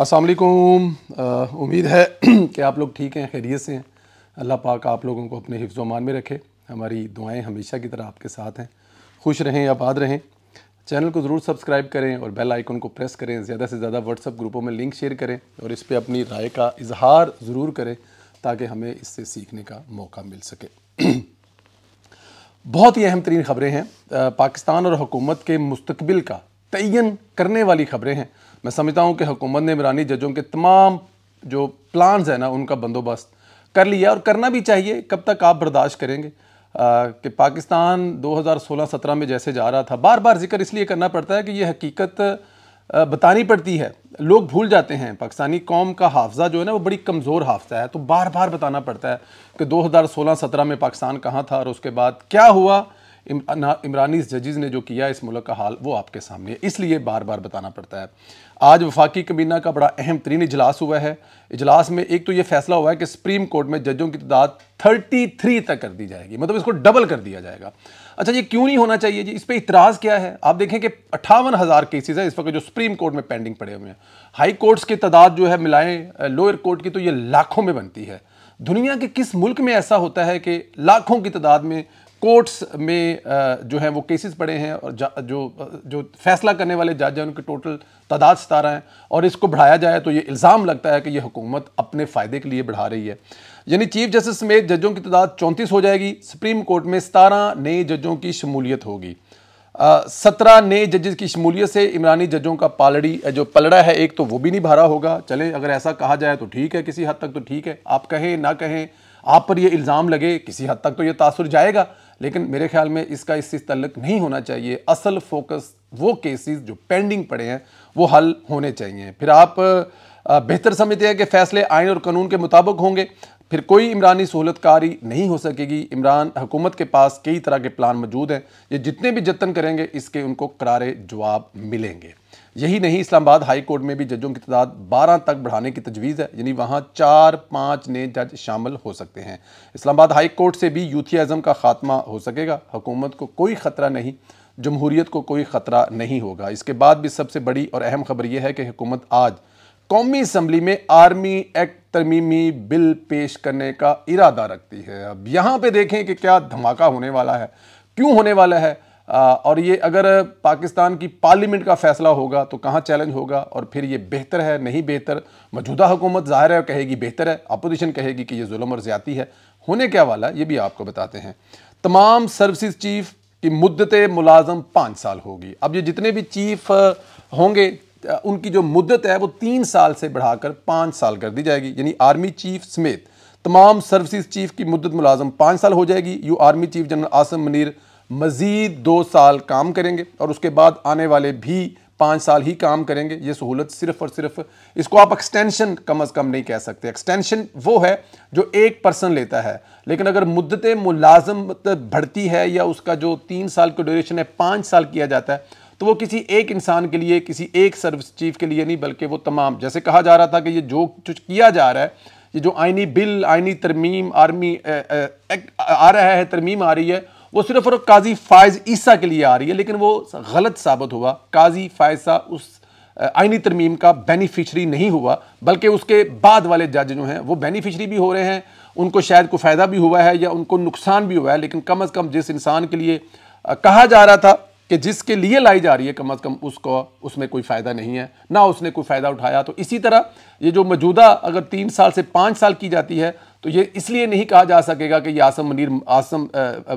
असलकुम उम्मीद है कि आप लोग ठीक हैं खैरियत से हैं अल्लाह पाक आप लोगों को अपने हिफ्ज़ मान में रखे हमारी दुआएं हमेशा की तरह आपके साथ हैं खुश रहें आबाद रहें चैनल को ज़रूर सब्सक्राइब करें और बेल आइकन को प्रेस करें ज़्यादा से ज़्यादा व्हाट्सअप ग्रुपों में लिंक शेयर करें और इस पर अपनी राय का इजहार ज़रूर करें ताकि हमें इससे सीखने का मौका मिल सके बहुत ही अहम तरीन ख़बरें हैं पाकिस्तान और हुकूमत के मुस्तबिल का मुतन करने वाली खबरें हैं मैं समझता हूँ कि हुकूमत ने इमरानी जजों के तमाम जो प्लान्स हैं ना उनका बंदोबस्त कर लिया और करना भी चाहिए कब तक आप बर्दाश्त करेंगे कि पाकिस्तान 2016-17 में जैसे जा रहा था बार बार जिक्र इसलिए करना पड़ता है कि ये हकीकत बतानी पड़ती है लोग भूल जाते हैं पाकिस्तानी कौम का हाफजा जो है ना वो बड़ी कमज़ोर हाफजा है तो बार बार बताना पड़ता है कि 2016-17 में पाकिस्तान कहाँ था और उसके बाद क्या हुआ इमरानी जजेज़ ने जो किया इस मुल्क का हाल वो आपके सामने इसलिए बार बार बताना पड़ता है आज वफाकी कबीना का बड़ा अहम तरीन इजलास हुआ है इजलास में एक तो ये फैसला हुआ है कि सुप्रीम कोर्ट में जजों की तादाद थर्टी थ्री तक कर दी जाएगी मतलब इसको डबल कर दिया जाएगा अच्छा ये क्यों नहीं होना चाहिए जी इस पर इतराज़ क्या है आप देखें कि अट्ठावन हज़ार केसेज हैं इस वक्त जो सुप्रीम कोर्ट में पेंडिंग पड़े हुए हैं हाई कोर्ट्स की तादाद जो है मिलाएँ लोअर कोर्ट की तो ये लाखों में बनती है दुनिया के किस मुल्क में ऐसा होता है कि लाखों की तादाद में कोर्ट्स में जो है वो केसेस पड़े हैं और जो जो फैसला करने वाले जज हैं उनकी टोटल तादाद सतारा हैं और इसको बढ़ाया जाए तो ये इल्ज़ाम लगता है कि ये हुकूमत अपने फ़ायदे के लिए बढ़ा रही है यानी चीफ जस्टिस समेत जजों की तादाद चौंतीस हो जाएगी सुप्रीम कोर्ट में सतारह नए जजों की शमूलियत होगी सत्रह नए जजेस की शमूलियत से इमरानी जजों का पालड़ी जो पलड़ा है एक तो वो भी नहीं भरा होगा चलें अगर ऐसा कहा जाए तो ठीक है किसी हद तक तो ठीक है आप कहें ना कहें आप पर यह इल्ज़ाम लगे किसी हद तक तो ये तासर जाएगा लेकिन मेरे ख्याल में इसका इससे तल्लक नहीं होना चाहिए असल फोकस वो केसेस जो पेंडिंग पड़े हैं वो हल होने चाहिए फिर आप बेहतर समझते हैं कि फैसले आयन और कानून के मुताबिक होंगे फिर कोई इमरानी सहूलतकारी नहीं हो सकेगी इमरान हुकूमत के पास कई तरह के प्लान मौजूद हैं ये जितने भी जतन करेंगे इसके उनको करारे जवाब मिलेंगे यही नहीं इस्लामाबाद हाई कोर्ट में भी जजों की तादाद बारह तक बढ़ाने की तजवीज़ है यानी वहाँ चार पाँच नए जज शामिल हो सकते हैं इस्लामाबाद हाई कोर्ट से भी यूथियाज़म का खात्मा हो सकेगा हुकूमत को कोई ख़तरा नहीं जमहूरीत को कोई ख़तरा नहीं होगा इसके बाद भी सबसे बड़ी और अहम खबर यह है कि हुकूमत आज कौमी असम्बली में आर्मी एक्ट तरमीमी बिल पेश करने का इरादा रखती है अब यहाँ पर देखें कि क्या धमाका होने वाला है क्यों होने वाला है और ये अगर पाकिस्तान की पार्लियामेंट का फैसला होगा तो कहाँ चैलेंज होगा और फिर ये बेहतर है नहीं बेहतर मौजूदा हुकूमत ज़ाहिर है कहेगी बेहतर है अपोजिशन कहेगी कि ये जुल्म और ज़्यादी है होने क्या वाला ये भी आपको बताते हैं तमाम सर्विस चीफ की मुद्दत मुलाजम पाँच साल होगी अब ये जितने भी चीफ होंगे उनकी जो मुद्दत है वो तीन साल से बढ़ाकर पाँच साल कर दी जाएगी यानी आर्मी चीफ समेत तमाम सर्विस चीफ की मुद्दत मुलाजम पाँच साल हो जाएगी यू army chief general Asim Munir मज़ीद दो साल काम करेंगे और उसके बाद आने वाले भी पाँच साल ही काम करेंगे ये सहूलत सिर्फ और सिर्फ इसको आप एक्सटेंशन कम अज़ कम नहीं कह सकते एक्सटेंशन वो है जो एक पर्सन लेता है लेकिन अगर मुद्दत मुलाजमत बढ़ती है या उसका जो तीन साल का ड्यूरेशन है पाँच साल किया जाता है तो वो किसी एक इंसान के लिए किसी एक सर्विस चीफ के लिए नहीं बल्कि वो तमाम जैसे कहा जा रहा था कि ये जो कुछ किया जा रहा है ये जो आइनी बिल आइनी तरमीम आर्मी आ, आ रहा है तरमीम आ रही है वो सिर्फ और काजी फ़ायज़ ईसा के लिए आ रही है लेकिन वो गलत साबित हुआ काजी फायसा उस आइनी तरमीम का बेनिफिशरी नहीं हुआ बल्कि उसके बाद वाले जज जो हैं वो बेनिफिशरी भी हो रहे हैं उनको शायद को फ़ायदा भी हुआ है या उनको नुकसान भी हुआ है लेकिन कम अज़ कम जिस इंसान के लिए कहा जा रहा था कि जिसके लिए लाई जा रही है कम अज़ कम उसको उसमें कोई फ़ायदा नहीं है ना उसने कोई फ़ायदा उठाया तो इसी तरह ये जो मौजूदा अगर तीन साल से पाँच साल की जाती है तो ये इसलिए नहीं कहा जा सकेगा कि ये आसम मुनीर आसम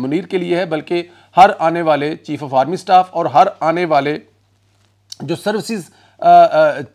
मुनीर के लिए है बल्कि हर आने वाले चीफ ऑफ आर्मी स्टाफ और हर आने वाले जो सर्विसेज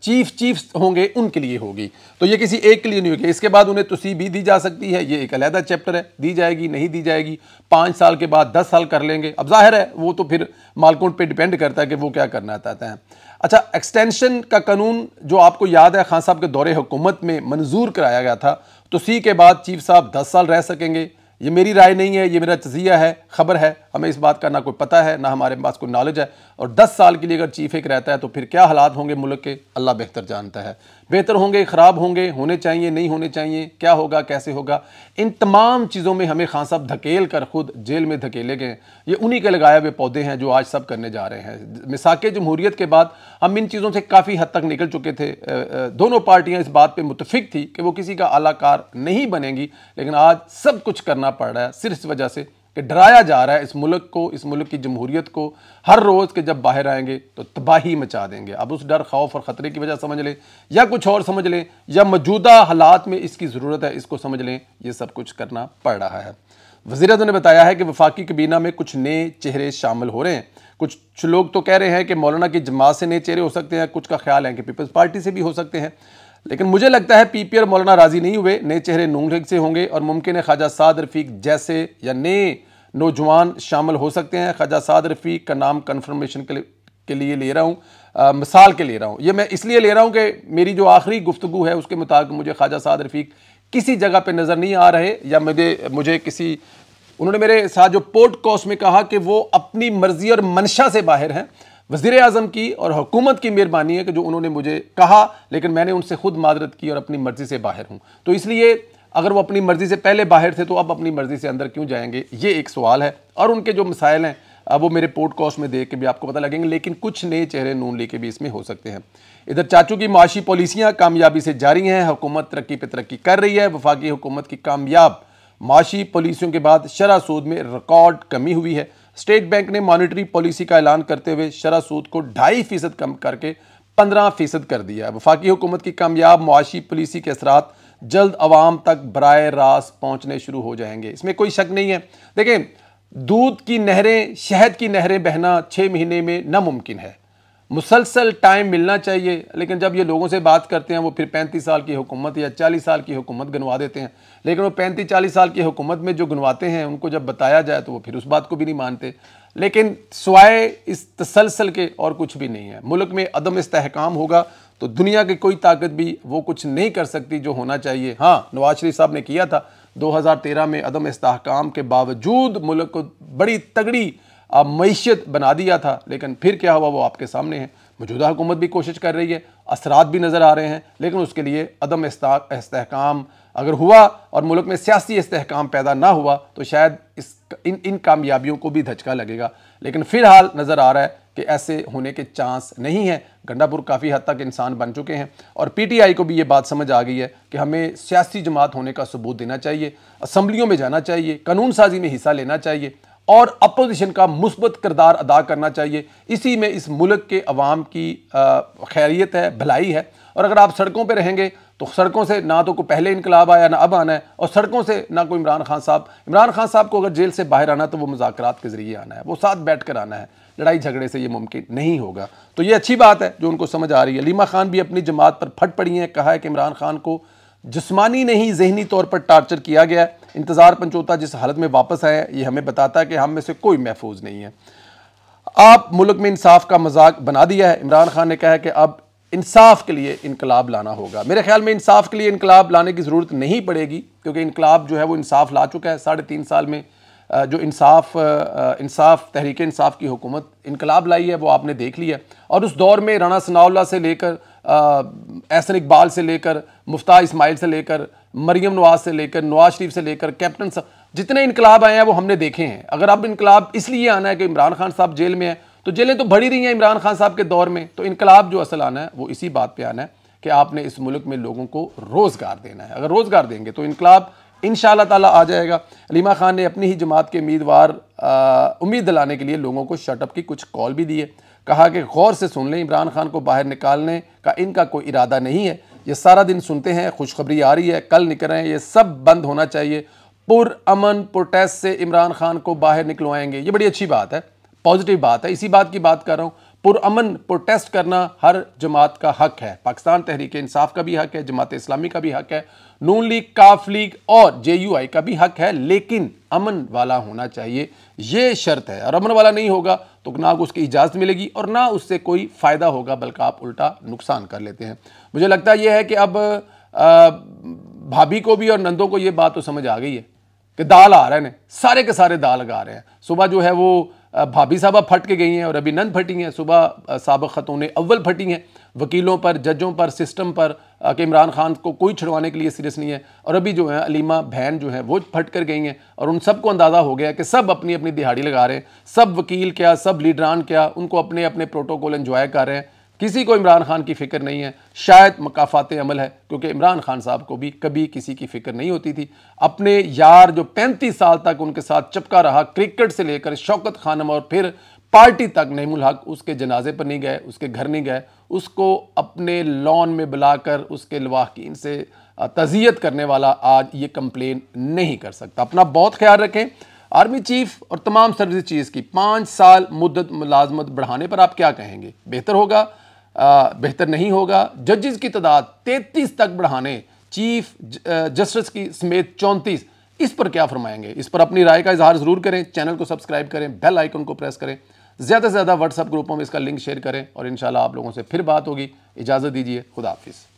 चीफ चीफ होंगे उनके लिए होगी तो ये किसी एक के लिए नहीं होगी इसके बाद उन्हें तुसी भी दी जा सकती है ये एक अलहदा चैप्टर है दी जाएगी नहीं दी जाएगी पाँच साल के बाद दस साल कर लेंगे अब जाहिर है वो तो फिर मालकोट पे डिपेंड करता है कि वो क्या करना चाहते हैं अच्छा एक्सटेंशन का कानून जो आपको याद है खान साहब के दौरे हुकूमत में मंजूर कराया गया था तो सी के बाद चीफ साहब दस साल रह सकेंगे ये मेरी राय नहीं है ये मेरा तजिया है खबर है हमें इस बात का ना कोई पता है ना हमारे पास कोई नॉलेज है और दस साल के लिए अगर चीफ एक रहता है तो फिर क्या हालात होंगे मुल्क के अल्लाह बेहतर जानता है बेहतर होंगे ख़राब होंगे होने चाहिए नहीं होने चाहिए क्या होगा कैसे होगा इन तमाम चीज़ों में हमें खान साहब धकेल कर खुद जेल में धकेले गए ये उन्हीं के लगाए हुए पौधे हैं जो आज सब करने जा रहे हैं मिसाक जमहूरीत के बाद हम इन चीज़ों से काफ़ी हद तक निकल चुके थे दोनों पार्टियाँ इस बात पर मुतफिक थी कि वो किसी का आलाकार नहीं बनेंगी लेकिन आज सब कुछ करना पड़ रहा है सिर्फ इस वजह से कि डराया जा रहा है इस मुल्क को इस मुल्क की जमहूरियत को हर रोज़ के जब बाहर आएंगे तो तबाही मचा देंगे अब उस डर खौफ और ख़तरे की वजह समझ लें या कुछ और समझ लें या मौजूदा हालात में इसकी ज़रूरत है इसको समझ लें ये सब कुछ करना पड़ रहा है वजीर ने बताया है कि वफाकी कबीना में कुछ नए चेहरे शामिल हो रहे हैं कुछ लोग तो कह रहे हैं कि मौलाना की जमात से नए चेहरे हो सकते हैं कुछ का ख्याल है कि पीपल्स पार्टी से भी हो सकते हैं लेकिन मुझे लगता है पीपीआर मौलाना राजी नहीं हुए नए चेहरे नूंग से होंगे और मुमकिन है ख्वाजा साद रफीक जैसे या नए नौजवान शामिल हो सकते हैं ख्वाजा साद रफीक का नाम कन्फर्मेशन के लिए के लिए ले रहा हूँ मिसाल के ले रहा हूँ ये मैं इसलिए ले रहा हूँ कि मेरी जो आखिरी गुफ्तु है उसके मुताबिक मुझे ख्वाजा साद रफ़ीक किसी जगह पर नज़र नहीं आ रहे या मुझे मुझे किसी उन्होंने मेरे साथ जो पोर्ट कॉस में कहा कि वो अपनी मर्जी और मंशा से बाहर हैं वजीर अजम की और हुकूमत की मेहरबानी है कि जो उन्होंने मुझे कहा लेकिन मैंने उनसे खुद मादरत की और अपनी मर्जी से बाहर हूँ तो इसलिए अगर वो अपनी मर्ज़ी से पहले बाहर थे तो अब अपनी मर्ज़ी से अंदर क्यों जाएंगे ये एक सवाल है और उनके जो मिसाइल हैं अब वो मेरे पॉडकास्ट में देख के भी आपको पता लगेंगे लेकिन कुछ नए चेहरे नून के भी इसमें हो सकते हैं इधर चाचू की माशी पॉलिसियाँ कामयाबी से जारी हैं हुकूमत तरक्की पे तरक्की कर रही है वफाकी हुकूमत की कामयाब माशी पॉलिसियों के बाद शरा सूद में रिकॉर्ड कमी हुई है स्टेट बैंक ने मॉनिटरी पॉलिसी का ऐलान करते हुए शरा सूद को ढाई फीसद कम करके पंद्रह फीसद कर दिया है वफाकी हुकूमत की कामयाब माशी पॉलिसी के असरा जल्द आवाम तक बर रास पहुँचने शुरू हो जाएंगे इसमें कोई शक नहीं है देखें दूध की नहरें शहद की नहरें बहना छः महीने में नामुमकिन है मुसलसल टाइम मिलना चाहिए लेकिन जब ये लोगों से बात करते हैं वो फिर पैंतीस साल की हुकूमत या चालीस साल की हुकूमत गनवा देते हैं लेकिन वो पैंतीस चालीस साल की हुकूमत में जो गनवाते हैं उनको जब बताया जाए तो वो फिर उस बात को भी नहीं मानते लेकिन सवाए इस तसलसल के और कुछ भी नहीं है मुल्क में अदम इसकाम होगा तो दुनिया की कोई ताकत भी वो कुछ नहीं कर सकती जो होना चाहिए हाँ नवाज शरीफ साहब ने किया था 2013 में अदम इसकाम के बावजूद मुल्क को बड़ी तगड़ी मीशत बना दिया था लेकिन फिर क्या हुआ वो आपके सामने है मौजूदा हुकूमत भी कोशिश कर रही है असरात भी नज़र आ रहे हैं लेकिन उसके लिए अदम इसकाम अगर हुआ और मुल्क में सियासी इसकाम पैदा ना हुआ तो शायद इस इन इन कामयाबियों को भी धचका लगेगा लेकिन फिलहाल नज़र आ रहा है कि ऐसे होने के चांस नहीं हैं गंडापुर काफ़ी हद तक इंसान बन चुके हैं और पीटीआई को भी ये बात समझ आ गई है कि हमें सियासी जमात होने का सबूत देना चाहिए असम्बलियों में जाना चाहिए कानून साजी में हिस्सा लेना चाहिए और अपोजिशन का मुस्बत करदार अदा करना चाहिए इसी में इस मुल्क के अवाम की खैरियत है भलाई है और अगर आप सड़कों पर रहेंगे तो सड़कों से ना तो कोई पहले इनकलाब आया ना अब आना है और सड़कों से ना कोई इमरान खान साहब इमरान खान साहब को अगर जेल से बाहर आना तो वो मुजाकर के ज़रिए आना है वो साथ बैठ कर आना है लड़ाई झगड़े से ये मुमकिन नहीं होगा तो ये अच्छी बात है जो उनको समझ आ रही है लीमा खान भी अपनी जमात पर फट पड़ी हैं कहा है कि इमरान खान को जिसमानी नहीं जहनी तौर पर टार्चर किया गया इंतज़ार पंचोता जिस हालत में वापस आए ये हमें बताता है कि हम में से कोई महफूज नहीं है आप मुल्क में इंसाफ का मजाक बना दिया है इमरान खान ने कहा है कि अब इंसाफ के लिए इनकलाब लाना होगा मेरे ख्याल में इंसाफ के लिए इनकलाब लाने की ज़रूरत नहीं पड़ेगी क्योंकि इनकलाब जो है वो इंसाफ ला चुका है साढ़े तीन साल में जो इंसाफ इंसाफ तहरीक इंसाफ की हुकूमत इनकलाब लाई है वो आपने देख लिया और उस दौर में राना सनाउल्ला से लेकर एसन इकबाल से लेकर मुफ्ता इसमाइल से लेकर मरियम नवाज से लेकर नवाज शरीफ से लेकर कैप्टन जितने इनकलाब आए हैं वो हमने देखे हैं अगर अब इनकलाब इसलिए आना है कि इमरान खान साहब जेल में है तो जेलें तो बढ़ी रही हैं इमरान खान साहब के दौर में तो इनकलाब जो असल आना है वो इसी बात पर आना है कि आपने इस मुल्क में लोगों को रोज़गार देना है अगर रोज़गार देंगे तो इनकलाब इन तला आ जाएगा अलीमा खान ने अपनी ही जमात के उम्मीदवार उम्मीद दिलाने के लिए लोगों को शटअप की कुछ कॉल भी दी है कहा कि गौर से सुन लें इमरान खान को बाहर निकालने का इनका कोई इरादा नहीं है ये सारा दिन सुनते हैं खुशखबरी आ रही है कल निकल रहे हैं ये सब बंद होना चाहिए पुरअमन प्रोटेस्ट से इमरान खान को बाहर निकलवाएंगे ये बड़ी अच्छी बात है पॉजिटिव बात है इसी बात की बात कर रहा हूँ पुरमन प्रोटेस्ट करना हर जमात का हक है पाकिस्तान तहरीक इंसाफ का भी हक है जमात इस्लामी का भी हक है नून लीग काफ लीग और जे यू आई का भी हक है लेकिन अमन वाला होना चाहिए यह शर्त है और अमन वाला नहीं होगा तो ना उसकी इजाज़त मिलेगी और ना उससे कोई फ़ायदा होगा बल्कि आप उल्टा नुकसान कर लेते हैं मुझे लगता यह है कि अब भाभी को भी और नंदों को यह बात तो समझ आ गई है कि दाल आ रहे हैं सारे के सारे दाल गा रहे हैं सुबह जो है वो भाभी साहबा फट के गई हैं और अभी नंद फटी हैं सुबह सबक ख़तून अव्वल फटी हैं वकीलों पर जजों पर सिस्टम पर कि इमरान खान को कोई छुड़वाने के लिए सीरियस नहीं है और अभी जो है अलीमा बहन जो है वो फट कर गई हैं और उन सबको अंदाज़ा हो गया कि सब अपनी अपनी दिहाड़ी लगा रहे हैं सब वकील क्या सब लीडरान क्या उनको अपने अपने प्रोटोकॉल इन्जॉय कर रहे हैं किसी को इमरान खान की फ़िक्र नहीं है शायद मकाफात अमल है क्योंकि इमरान खान साहब को भी कभी किसी की फ़िक्र नहीं होती थी अपने यार जो पैंतीस साल तक उनके साथ चपका रहा क्रिकेट से लेकर शौकत खानम और फिर पार्टी तक नहमुल हक उसके जनाजे पर नहीं गए उसके घर नहीं गए उसको अपने लॉन में बुलाकर उसके लवाकिन से तजियत करने वाला आज ये कंप्लेन नहीं कर सकता अपना बहुत ख्याल रखें आर्मी चीफ और तमाम सर्विस चीज़ की पाँच साल मुद्दत मुलाजमत बढ़ाने पर आप क्या कहेंगे बेहतर होगा बेहतर नहीं होगा जजेस की तादाद 33 तक बढ़ाने चीफ जस्टिस की समेत 34 इस पर क्या फरमाएंगे इस पर अपनी राय का इजहार ज़रूर करें चैनल को सब्सक्राइब करें बेल आइकन को प्रेस करें ज़्यादा से ज़्यादा व्हाट्सअप ग्रुपों में इसका लिंक शेयर करें और इन आप लोगों से फिर बात होगी इजाज़त दीजिए खुदा हाफिज़